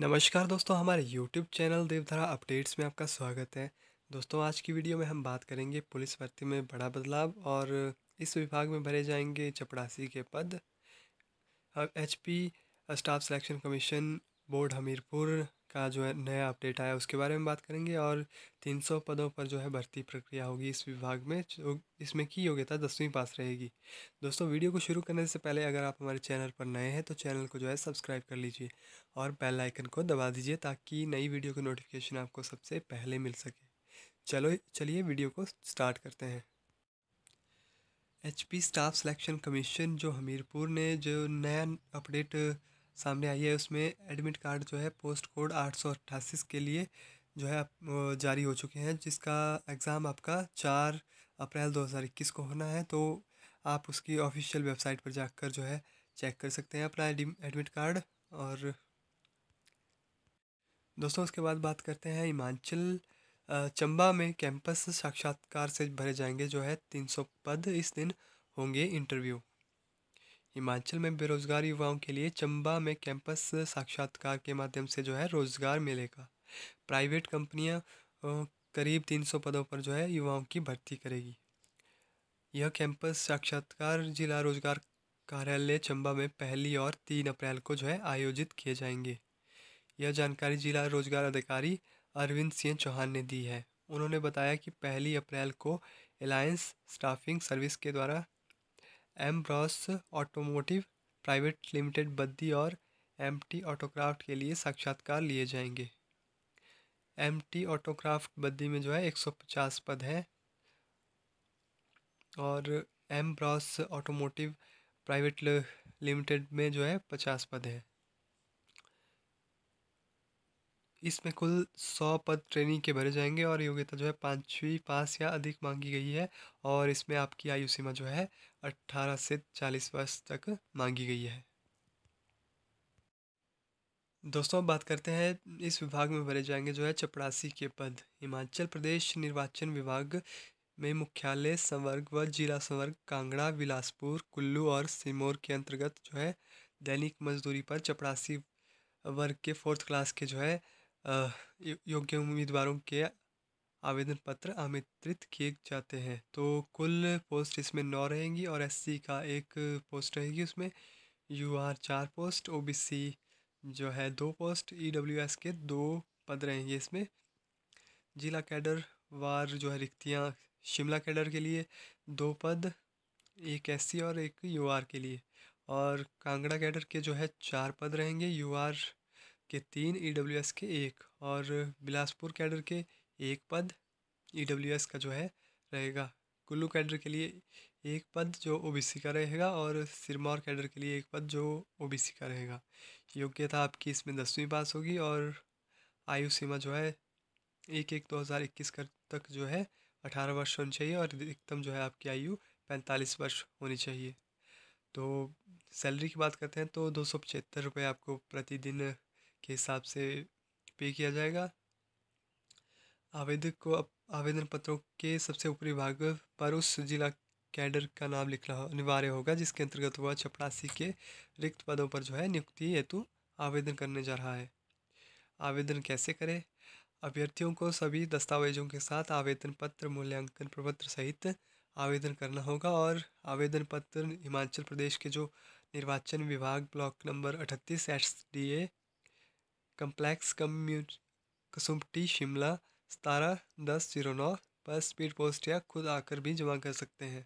नमस्कार दोस्तों हमारे YouTube चैनल देवधारा अपडेट्स में आपका स्वागत है दोस्तों आज की वीडियो में हम बात करेंगे पुलिस भर्ती में बड़ा बदलाव और इस विभाग में भरे जाएंगे चपड़ासी के पद H P staff selection commission board Hamirpur का जो है नया अपडेट आया उसके बारे में बात करेंगे और तीन सौ पदों पर जो है भर्ती प्रक्रिया होगी इस विभाग में जो इसमें की योग्यता दसवीं पास रहेगी दोस्तों वीडियो को शुरू करने से पहले अगर आप हमारे चैनल पर नए हैं तो चैनल को जो है सब्सक्राइब कर लीजिए और बेल आइकन को दबा दीजिए ताकि नई वीडियो की नोटिफिकेशन आपको सबसे पहले मिल सके चलो चलिए वीडियो को स्टार्ट करते हैं एच स्टाफ सिलेक्शन कमीशन जो हमीरपुर ने जो नया अपडेट सामने आई है उसमें एडमिट कार्ड जो है पोस्ट कोड आठ सौ अट्ठासी के लिए जो है जारी हो चुके हैं जिसका एग्ज़ाम आपका चार अप्रैल 2021 को होना है तो आप उसकी ऑफिशियल वेबसाइट पर जाकर जो है चेक कर सकते हैं अपना एडमिट कार्ड और दोस्तों उसके बाद बात करते हैं हिमाचल चंबा में कैंपस साक्षात्कार से भरे जाएंगे जो है तीन सौ पद इस दिन होंगे इंटरव्यू हिमाचल में बेरोज़गार युवाओं के लिए चंबा में कैंपस साक्षात्कार के माध्यम से जो है रोज़गार मिलेगा प्राइवेट कंपनियां करीब तीन सौ पदों पर जो है युवाओं की भर्ती करेगी यह कैंपस साक्षात्कार जिला रोजगार कार्यालय चंबा में पहली और तीन अप्रैल को जो है आयोजित किए जाएंगे यह जानकारी जिला रोजगार अधिकारी अरविंद सिंह चौहान ने दी है उन्होंने बताया कि पहली अप्रैल को अलायंस स्टाफिंग सर्विस के द्वारा Bros automotive private limited Baddi और एम टी ऑटोक्राफ्ट के लिए साक्षात्कार लिए जाएंगे एम टी ऑटोक्राफ्ट बद्दी में जो है एक सौ पचास पद हैं और M Bros automotive private limited में जो है पचास पद हैं इसमें कुल सौ पद ट्रेनिंग के भरे जाएंगे और योग्यता जो है पाँचवीं पास या अधिक मांगी गई है और इसमें आपकी आयु सीमा जो है अट्ठारह से चालीस वर्ष तक मांगी गई है दोस्तों अब बात करते हैं इस विभाग में भरे जाएंगे जो है चपड़ासी के पद हिमाचल प्रदेश निर्वाचन विभाग में मुख्यालय संवर्ग व जिला संवर्ग कांगड़ा बिलासपुर कुल्लू और सिमोर के अंतर्गत जो है दैनिक मजदूरी पर चपड़ासी वर्ग के फोर्थ क्लास के जो है योग्य उम्मीदवारों के आवेदन पत्र आमंत्रित किए जाते हैं तो कुल पोस्ट इसमें नौ रहेंगी और एस का एक पोस्ट रहेगी उसमें यू आर चार पोस्ट ओ जो है दो पोस्ट एस के दो पद रहेंगे इसमें जिला कैडर वार जो है रिक्तियाँ शिमला कैडर के लिए दो पद एक एस और एक आर के लिए और कांगड़ा कैडर के जो है चार पद रहेंगे यू आर के तीन ई e के एक और बिलासपुर कैडर के एक पद ई e का जो है रहेगा कुल्लू कैडर के लिए एक पद जो ओबीसी का रहेगा और सिरमौर कैडर के लिए एक पद जो ओबीसी का रहेगा योग्यता आपकी इसमें दसवीं पास होगी और आयु सीमा जो है एक एक दो हज़ार इक्कीस कर तक जो है अठारह वर्ष होनी चाहिए और अधिकतम जो है आपकी आयु पैंतालीस वर्ष होनी चाहिए तो सैलरी की बात करते हैं तो दो सौ पचहत्तर रुपये आपको प्रतिदिन के हिसाब से पे किया जाएगा आवेदक को आवेदन पत्रों के सबसे ऊपरी भाग पर उस जिला कैडर का नाम लिखना अनिवार्य होगा जिसके अंतर्गत वह चपरासी के रिक्त पदों पर जो है नियुक्ति हेतु आवेदन करने जा रहा है आवेदन कैसे करें अभ्यर्थियों को सभी दस्तावेजों के साथ आवेदन पत्र मूल्यांकन प्रपत्र सहित आवेदन करना होगा और आवेदन पत्र हिमाचल प्रदेश के जो निर्वाचन विभाग ब्लॉक नंबर अठतीस S D A complex Kasumpti Shimla सतारह दस जीरो नौ पर स्पीड पोस्ट या खुद आकर भी जमा कर सकते हैं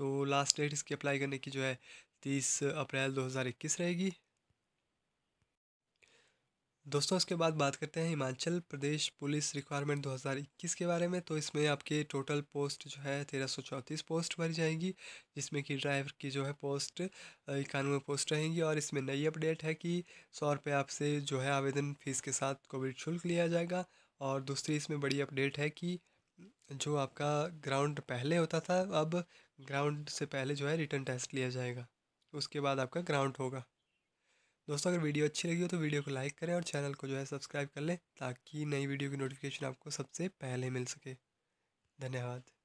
तो लास्ट डेट इसकी अप्लाई करने की जो है तीस अप्रैल दो हज़ार इक्कीस रहेगी दोस्तों उसके बाद बात करते हैं हिमाचल प्रदेश पुलिस रिक्वायरमेंट 2021 के बारे में तो इसमें आपके टोटल पोस्ट जो है तेरह सौ चौंतीस पोस्ट भरी जाएंगी जिसमें कि ड्राइवर की जो है पोस्ट इक्यानवे पोस्ट रहेंगी और इसमें नई अपडेट है कि सौ रुपये आपसे जो है आवेदन फ़ीस के साथ कोविड शुल्क लिया जाएगा और दूसरी इसमें बड़ी अपडेट है कि जो आपका ग्राउंड पहले होता था अब ग्राउंड से पहले जो है रिटर्न टेस्ट लिया जाएगा उसके बाद आपका ग्राउंड होगा दोस्तों अगर वीडियो अच्छी लगी हो तो वीडियो को लाइक करें और चैनल को जो है सब्सक्राइब कर लें ताकि नई वीडियो की नोटिफिकेशन आपको सबसे पहले मिल सके धन्यवाद